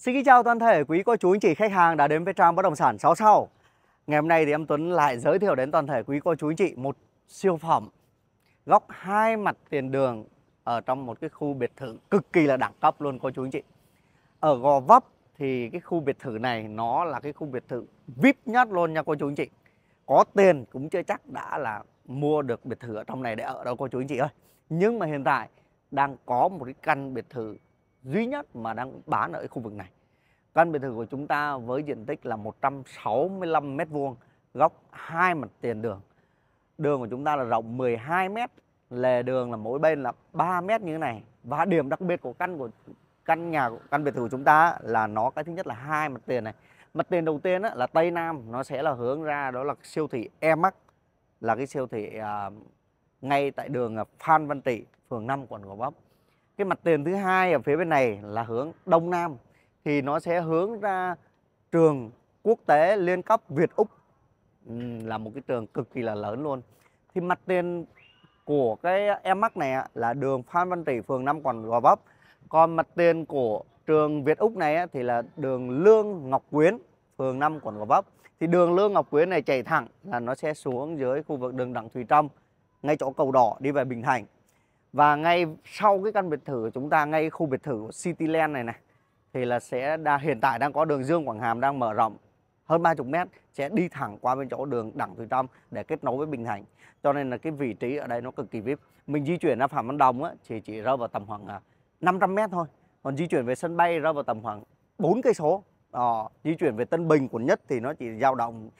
Xin kính chào toàn thể quý cô chú anh chị khách hàng đã đến với trang bất động sản 6sao Ngày hôm nay thì em Tuấn lại giới thiệu đến toàn thể quý cô chú anh chị một siêu phẩm Góc hai mặt tiền đường ở trong một cái khu biệt thự cực kỳ là đẳng cấp luôn cô chú anh chị Ở Gò Vấp thì cái khu biệt thự này nó là cái khu biệt thự VIP nhất luôn nha cô chú anh chị Có tiền cũng chưa chắc đã là mua được biệt thự ở trong này để ở đâu cô chú anh chị ơi Nhưng mà hiện tại đang có một cái căn biệt thự duy nhất mà đang bán ở khu vực này. Căn biệt thự của chúng ta với diện tích là 165 m2, góc hai mặt tiền đường. Đường của chúng ta là rộng 12 m, lề đường là mỗi bên là 3 m như thế này. Và điểm đặc biệt của căn của căn nhà căn biệt thự của chúng ta là nó cái thứ nhất là hai mặt tiền này. Mặt tiền đầu tiên là tây nam, nó sẽ là hướng ra đó là siêu thị Emax là cái siêu thị uh, ngay tại đường à, Phan Văn Trị, phường 5 quận Gò Vấp cái mặt tiền thứ hai ở phía bên này là hướng đông nam thì nó sẽ hướng ra trường quốc tế liên cấp Việt Úc ừ, là một cái trường cực kỳ là lớn luôn thì mặt tiền của cái em mắc này là đường Phan Văn Trị phường 5 quận Gò Vấp còn mặt tiền của trường Việt Úc này thì là đường Lương Ngọc Quyến phường 5 quận Gò Vấp thì đường Lương Ngọc Quyến này chạy thẳng là nó sẽ xuống dưới khu vực đường Đặng Thùy Trâm ngay chỗ cầu đỏ đi về Bình Thạnh và ngay sau cái căn biệt thự của chúng ta ngay khu biệt thự Cityland này này thì là sẽ đa, hiện tại đang có đường Dương Quảng Hàm đang mở rộng hơn 30 mét sẽ đi thẳng qua bên chỗ đường Đặng Thùy Trâm để kết nối với Bình Thạnh. Cho nên là cái vị trí ở đây nó cực kỳ VIP. Mình di chuyển ra Phạm Văn Đồng á, chỉ chỉ rơi vào tầm khoảng 500 à, mét thôi. Còn di chuyển về sân bay rơi vào tầm khoảng 4 cây số. Ờ, di chuyển về Tân Bình quận nhất thì nó chỉ dao động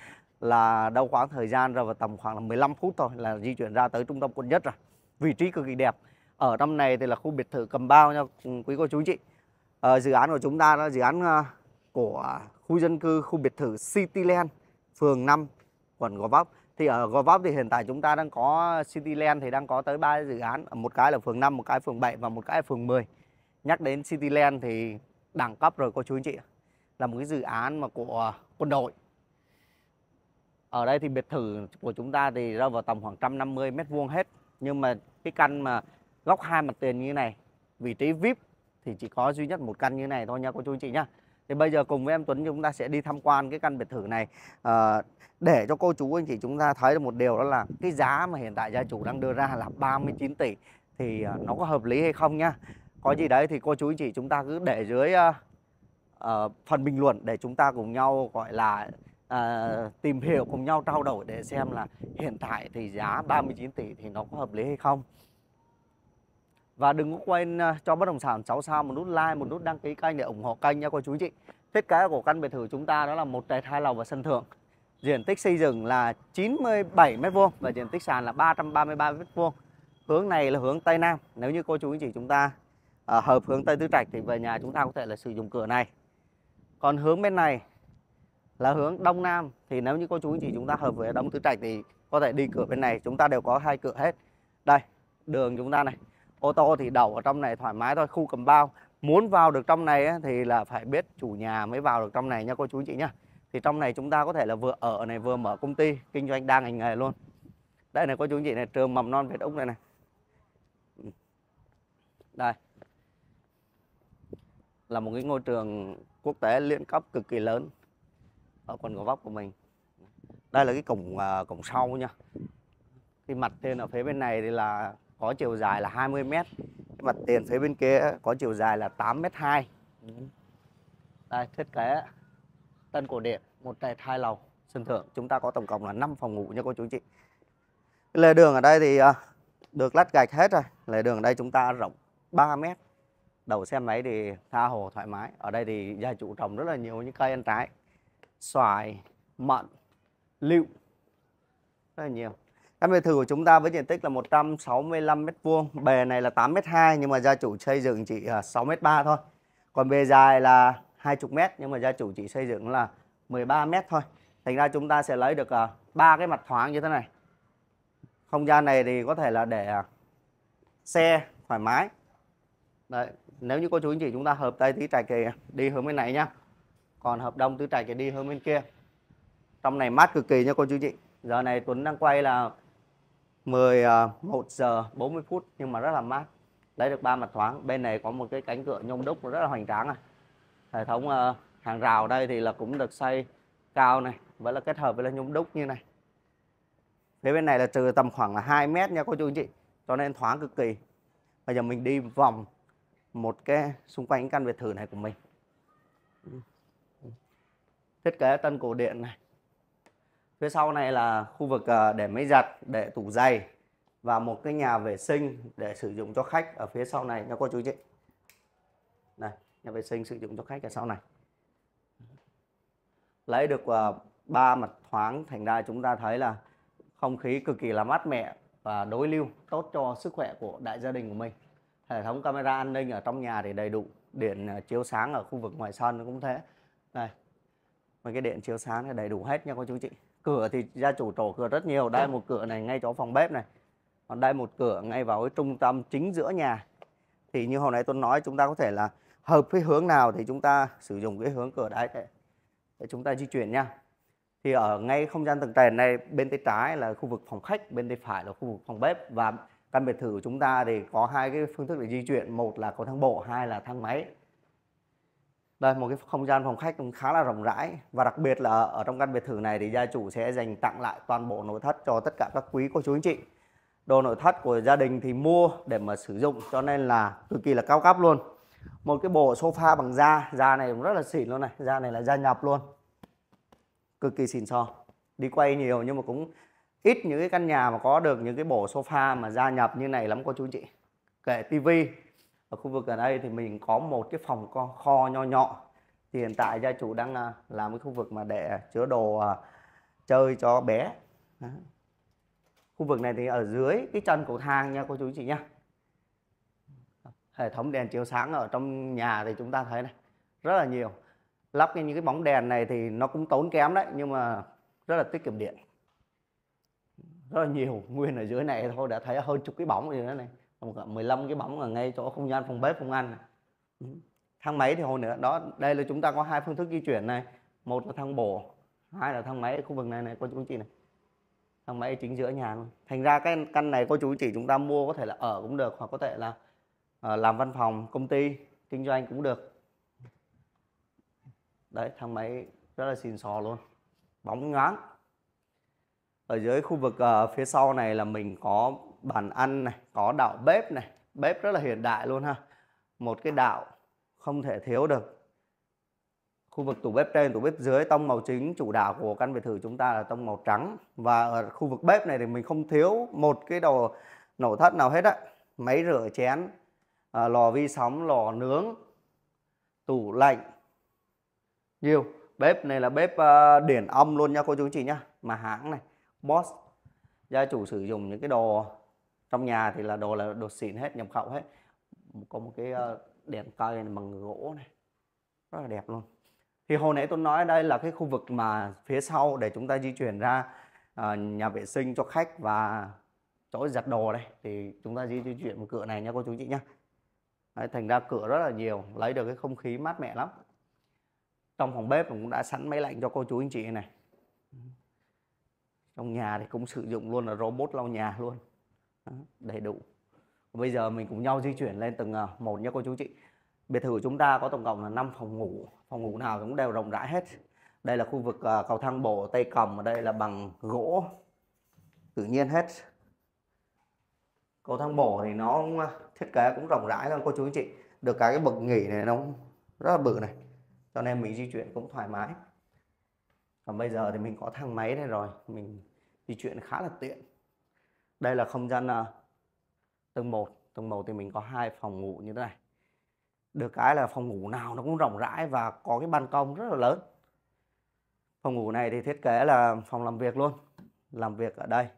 là đâu khoảng thời gian rơi vào tầm khoảng là 15 phút thôi là di chuyển ra tới trung tâm quận nhất rồi vị trí cực kỳ đẹp ở trong này thì là khu biệt thự cầm bao nha quý cô chú chị à, dự án của chúng ta là dự án ờ, của khu dân cư khu biệt thự Cityland phường 5 quận Gò Vấp thì ở Gò Vấp thì hiện tại chúng ta đang có Cityland thì đang có tới 3 dự án một cái là phường 5 một cái phường 7 và một cái là phường 10 nhắc đến Cityland thì đẳng cấp rồi cô chú anh chị là một cái dự án mà của quân đội ở đây thì biệt thự của chúng ta thì rơi vào tầm khoảng 150 mét vuông hết nhưng mà cái căn mà góc hai mặt tiền như thế này vị trí vip thì chỉ có duy nhất một căn như thế này thôi nha cô chú anh chị nhá thì bây giờ cùng với em Tuấn chúng ta sẽ đi tham quan cái căn biệt thự này à, để cho cô chú anh chị chúng ta thấy được một điều đó là cái giá mà hiện tại gia chủ đang đưa ra là 39 tỷ thì ờ, nó có hợp lý hay không nhá có gì đấy thì cô chú anh chị chúng ta cứ để dưới uh, uh, phần bình luận để chúng ta cùng nhau gọi là à, tìm hiểu cùng nhau trao đổi để xem là hiện tại thì giá 39 tỷ thì nó có hợp lý hay không và đừng có quên ờ, cho bất động sản 6 sao một nút like một nút đăng ký kênh để ủng hộ kênh nha cô chú chị thiết kế của căn biệt thự chúng ta đó là một trệt hai lầu và sân thượng diện tích xây dựng là 97 m2 và diện tích sàn là 333 m2 hướng này là hướng tây nam nếu như cô chú anh chị chúng ta ờ, hợp hướng tây tứ trạch thì về nhà chúng ta có thể là sử dụng cửa này còn hướng bên này là hướng đông nam thì nếu như cô chú anh chị chúng ta hợp với đông tứ trạch thì có thể đi cửa bên này chúng ta đều có hai cửa hết đây đường chúng ta này ô tô thì đậu ở trong này thoải mái thôi khu cầm bao muốn vào được trong này thì là phải biết chủ nhà mới vào được trong này nha cô chú anh chị nhá thì trong này chúng ta có thể là vừa ở này vừa mở công ty kinh doanh đa ngành nghề luôn đây này cô chú anh chị này trường mầm non Việt Úc này này đây là một cái ngôi trường quốc tế liên cấp cực kỳ lớn ở quanh gò vấp của mình đây là cái cổng uh, cổng sau nha cái mặt tiền ở phía bên này thì là có chiều dài là 20 m cái mặt tiền phía bên kia có chiều dài là 8 m 2 đây thiết kế tân cổ điện một trệt hai lầu sân thượng chúng ta có tổng cộng là 5 phòng ngủ nha cô chú chị lề đường ở đây thì uh, được lát gạch hết rồi lề đường ở đây chúng ta rộng 3 mét đầu xe máy thì tha hồ thoải mái ở đây thì gia chủ trồng rất là nhiều những cây ăn trái xoài, mận, lựu rất là nhiều. Căn biệt thự của chúng ta với diện tích là 165 m2, bề này là 8 m2 nhưng mà gia chủ xây dựng chỉ 6 à, m3 thôi. Còn bề dài là 20 m nhưng mà gia chủ chỉ xây dựng là 13 m thôi. Thành ra chúng ta sẽ lấy được à, ba cái mặt thoáng như thế này. Không gian này thì có thể là để à, xe thoải mái. Đấy, nếu như cô chú anh chị chúng ta hợp tay tí trạch kỳ đi hướng bên này nhá còn hợp đồng tư trạch thì đi hơn bên kia trong này mát cực kỳ nha cô chú chị giờ này Tuấn đang quay là 11 à, giờ 40 phút nhưng mà rất là mát lấy được ba mặt thoáng bên này có một cái cánh cửa nhôm đúc rất là hoành tráng này hệ thống à, hàng rào đây thì là cũng được xây cao này vẫn là kết hợp với là nhôm đúc như này phía bên này là trừ tầm khoảng là 2 mét nha cô chú chị cho nên thoáng cực kỳ bây giờ mình đi vòng một cái xung quanh căn biệt thự này của mình thiết kế tân cổ điện này phía sau này là khu vực ờ, để máy giặt để tủ giày và một cái nhà vệ sinh để sử dụng cho khách ở phía sau này nha cô chú chị này nhà vệ sinh sử dụng cho khách ở sau này lấy được ờ, ba mặt thoáng thành ra chúng ta thấy là không khí cực kỳ là mát mẻ và đối lưu tốt cho sức khỏe của đại gia đình của mình hệ thống camera an ninh ở trong nhà thì đầy đủ điện ờ, chiếu sáng ở khu vực ngoài sân cũng thế này mấy cái điện chiếu sáng này đầy đủ hết nha cô chú chị cửa thì gia chủ trổ cửa rất nhiều đây dạ. một cửa này ngay chỗ phòng bếp này còn đây một cửa ngay vào cái trung tâm chính giữa nhà thì như hồi nãy tôi nói chúng ta có thể là hợp với hướng nào thì chúng ta sử dụng cái hướng cửa đấy để, để chúng ta di chuyển nha thì ở ngay không gian tầng trệt này bên tay trái là khu vực phòng khách bên tay phải là khu vực phòng bếp và căn biệt thự của chúng ta thì có hai cái phương thức để di chuyển một là có thang bộ hai là thang máy đây một cái không gian phòng khách cũng khá là rộng rãi và đặc biệt là ở trong căn biệt thự này thì gia chủ sẽ dành tặng lại toàn bộ nội thất cho tất cả các quý cô chú anh chị đồ nội thất của gia đình thì mua để mà sử dụng cho nên là cực kỳ là cao cấp luôn một cái bộ sofa bằng da da này cũng rất là xịn luôn này da này là da nhập luôn cực kỳ xịn so đi quay nhiều nhưng mà cũng ít những cái căn nhà mà có được những cái bộ sofa mà da nhập như này lắm cô chú anh chị kệ tivi ở khu vực ở đây thì mình có một cái phòng kho, kho nho nhỏ thì hiện tại gia chủ đang à, làm cái khu vực mà để chứa đồ à, chơi cho bé khu vực này thì ở dưới cái chân cầu thang nha cô chú chị nhá hệ thống đèn chiếu sáng ở trong nhà thì chúng ta thấy này rất là nhiều lắp những cái bóng đèn này thì nó cũng tốn kém đấy nhưng mà rất là tiết kiệm điện rất là nhiều nguyên ở dưới này thôi đã thấy hơn chục cái bóng gì nữa này 15 cái bóng ở ngay chỗ không gian phòng bếp phòng ăn ừ. thang máy thì hồi nữa đó đây là chúng ta có hai phương thức di chuyển này một là thang bộ hai là thang máy ở khu vực này này cô chú anh chị này thang máy chính giữa nhà luôn thành ra cái căn này cô chú anh chị chúng ta mua có thể là ở cũng được hoặc có thể là ờ, làm văn phòng công ty kinh doanh cũng được đấy thang máy rất là xịn sò luôn bóng nhoáng ở dưới khu vực uh, phía sau này là mình có bàn ăn này có đạo bếp này bếp rất là hiện đại luôn ha một cái đạo không thể thiếu được khu vực tủ bếp trên tủ bếp dưới tông màu chính chủ đạo của căn biệt thự chúng ta là tông màu trắng và ở khu vực bếp này thì mình không thiếu một cái đồ nội thất nào hết á máy rửa chén à, lò vi sóng lò nướng tủ lạnh nhiều bếp này là bếp uh, điển âm luôn nha cô chú chị nhá mà hãng này boss gia chủ sử dụng những cái đồ trong nhà thì là đồ là đồ xịn hết nhập khẩu hết có một cái ờ, đèn cây này bằng gỗ này rất là đẹp luôn thì hồi nãy tôi nói đây là cái khu vực mà phía sau để chúng ta di chuyển ra ờ, nhà vệ sinh cho khách và chỗ giặt đồ đây thì chúng ta di chuyển một cửa này nha cô chú chị nhá Đấy, thành ra cửa rất là nhiều lấy được cái không khí mát mẻ lắm trong phòng bếp cũng đã sẵn máy lạnh cho cô chú anh chị này trong nhà thì cũng sử dụng luôn là robot lau nhà luôn đầy đủ bây giờ mình cùng nhau di chuyển lên tầng à, một nhé cô chú chị biệt thự chúng ta có tổng cộng là 5 phòng ngủ phòng ngủ nào cũng đều rộng rãi hết đây là khu vực à, cầu thang bộ tây cầm ở đây là bằng gỗ tự nhiên hết cầu thang bộ thì nó à, thiết kế cũng rộng rãi hơn cô chú anh chị được cái bậc nghỉ này nó rất là bự này cho nên mình di chuyển cũng thoải mái còn bây giờ thì mình có thang máy đây rồi mình di chuyển khá là tiện đây là không gian uh, tầng 1 tầng 1 thì mình có hai phòng ngủ như thế này được cái là phòng ngủ nào nó cũng rộng rãi và có cái ban công rất là lớn phòng ngủ này thì thiết kế là phòng làm việc luôn làm việc ở đây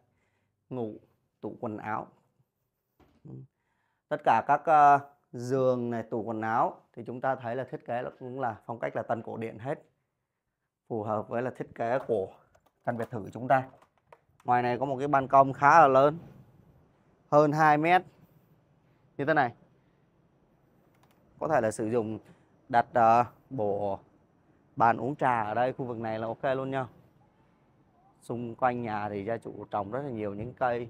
ngủ tủ quần áo tất cả các uh, giường này tủ quần áo thì chúng ta thấy là thiết kế là cũng là phong cách là tân cổ điển hết phù hợp với là thiết kế của căn biệt thự chúng ta ngoài này có một cái ban công khá là lớn hơn 2 mét như thế này có thể là sử dụng đặt uh, bộ bàn uống trà ở đây khu vực này là ok luôn nha xung quanh nhà thì gia chủ trồng rất là nhiều những cây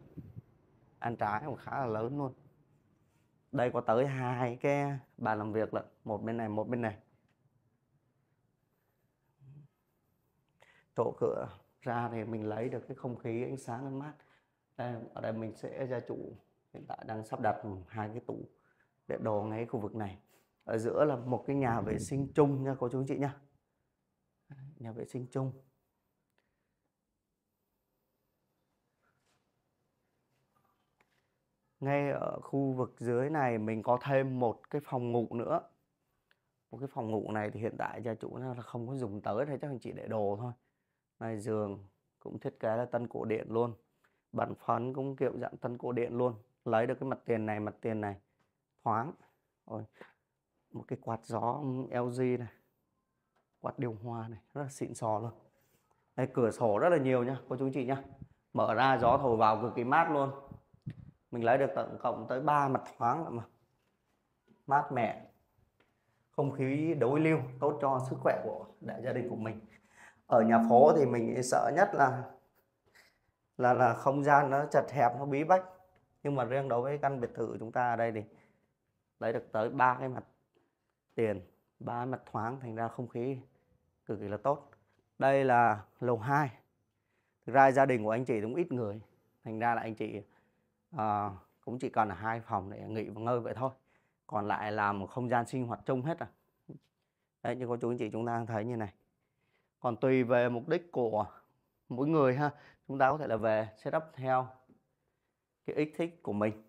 ăn trái cũng khá là lớn luôn đây có tới hai cái bàn làm việc là một bên này một bên này chỗ cửa ra thì mình lấy được cái không khí ánh sáng ánh mát đây, ở đây mình sẽ gia chủ hiện tại đang sắp đặt hai cái tủ để đồ ngay khu vực này ở giữa là một cái nhà vệ sinh chung nha cô chú anh chị nha nhà vệ sinh chung ngay ở khu vực dưới này mình có thêm một cái phòng ngủ nữa một cái phòng ngủ này thì hiện tại gia chủ nó là không có dùng tới thì chắc anh chị để đồ thôi hai giường cũng thiết kế là tân cổ điện luôn bản phấn cũng kiểu dạng tân cổ điện luôn lấy được cái mặt tiền này mặt tiền này thoáng rồi một cái quạt gió LG này quạt điều hòa này rất là xịn sò luôn đây cửa sổ rất là nhiều nhá cô chú chị nhá mở ra gió thổi vào cực kỳ mát luôn mình lấy được tổng cộng tới 3 mặt thoáng mà mát mẻ không khí đối lưu tốt cho sức khỏe của đại gia đình của mình ở nhà phố thì mình sợ nhất là là là không gian nó chật hẹp nó bí bách nhưng mà riêng đối với căn biệt thự chúng ta ở đây thì lấy được tới ba cái mặt tiền ba mặt thoáng thành ra không khí cực kỳ là tốt đây là lầu 2 thực ra gia đình của anh chị cũng ít người thành ra là anh chị à, cũng chỉ còn là hai phòng để nghỉ và ngơi vậy thôi còn lại là một không gian sinh hoạt chung hết à đấy như cô chú anh chị chúng ta thấy như này còn tùy về mục đích của mỗi người ha chúng ta có thể là về setup theo cái ích thích của mình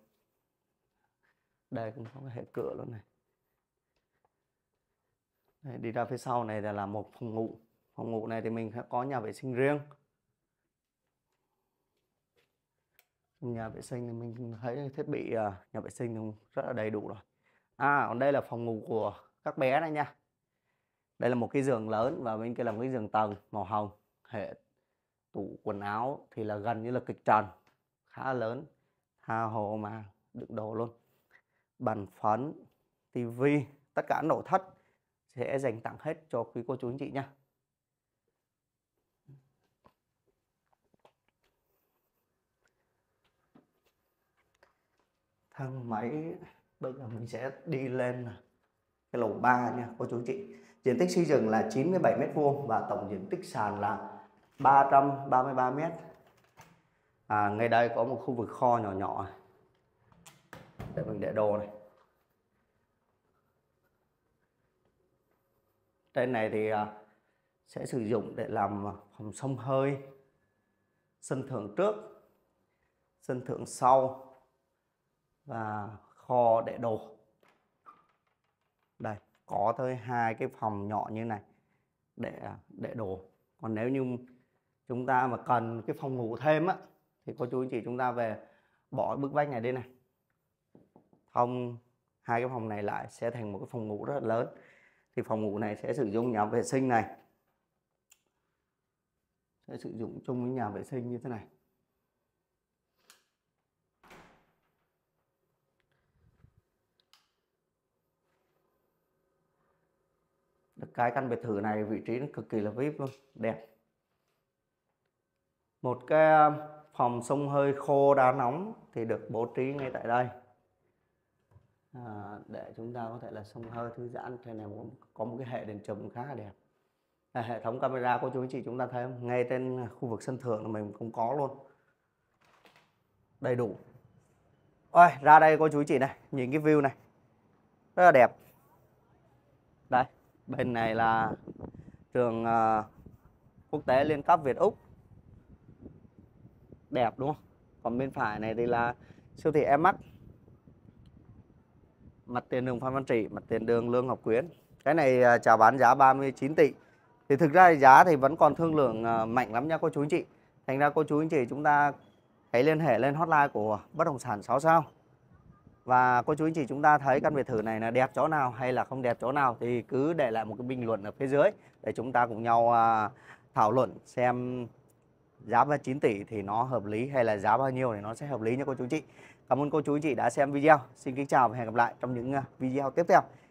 đây cũng có hệ cửa luôn này Đấy, đi ra phía sau này là, là một phòng ngủ phòng ngủ này thì mình sẽ có nhà vệ sinh riêng nhà vệ sinh thì mình thấy thiết bị à, nhà vệ sinh rất là đầy đủ rồi à còn đây là phòng ngủ của các bé này nha đây là một cái giường lớn và bên kia là một cái giường tầng màu hồng hệ tủ quần áo thì là gần như là kịch trần khá lớn tha hồ mà đựng đồ luôn bàn phấn tivi tất cả nội thất sẽ dành tặng hết cho quý cô chú anh chị nha thang máy bây giờ mình sẽ đi lên cái lầu 3 nha cô chú chị Diện tích xây dựng là 97 m2 và tổng diện tích sàn là 333 m. À, ngay đây có một khu vực kho nhỏ nhỏ để mình để đồ này. Trên này thì à, sẽ sử dụng để làm phòng sông hơi, sân thượng trước, sân thượng sau và kho để đồ. Đây có tới hai cái phòng nhỏ như này để à, để đồ còn nếu như chúng ta mà cần cái phòng ngủ thêm á thì cô chú anh chị chúng ta về bỏ bức vách này đi này thông hai cái phòng này lại sẽ thành một cái phòng ngủ rất là lớn thì phòng ngủ này sẽ sử dụng nhà vệ sinh này sẽ sử dụng chung với nhà vệ sinh như thế này cái căn biệt thự này vị trí nó cực kỳ là vip luôn đẹp một cái à, phòng sông hơi khô đá nóng thì được bố trí ngay tại đây à, để chúng ta có thể là sông hơi thư giãn thế này cũng có một cái hệ đèn chùm khá là đẹp à, hệ thống camera của chú anh chị chúng ta thấy không ngay trên khu vực sân thượng là mình cũng có luôn đầy đủ Ôi, ra đây cô chú anh chị này nhìn cái view này rất là đẹp đây bên này là trường uh, quốc tế liên cấp Việt Úc đẹp đúng không còn bên phải này thì là siêu thị Emax mặt tiền đường Phan Văn Trị mặt tiền đường Lương Ngọc Quyến cái này uh, chào bán giá 39 tỷ thì thực ra giá thì vẫn còn thương lượng uh, mạnh lắm nha cô chú anh chị thành ra cô chú anh chị chúng ta hãy liên hệ lên hotline của bất động sản 6 sao và cô chú anh chị chúng ta thấy căn biệt thự này là đẹp chỗ nào hay là không đẹp chỗ nào thì cứ để lại một cái bình luận ở phía dưới để chúng ta cùng nhau à, thảo luận xem giá 9 tỷ thì nó hợp lý hay là giá bao nhiêu thì nó sẽ hợp lý nha cô chú anh chị. Cảm ơn cô chú anh chị đã xem video. Xin kính chào và hẹn gặp lại trong những à, video tiếp theo.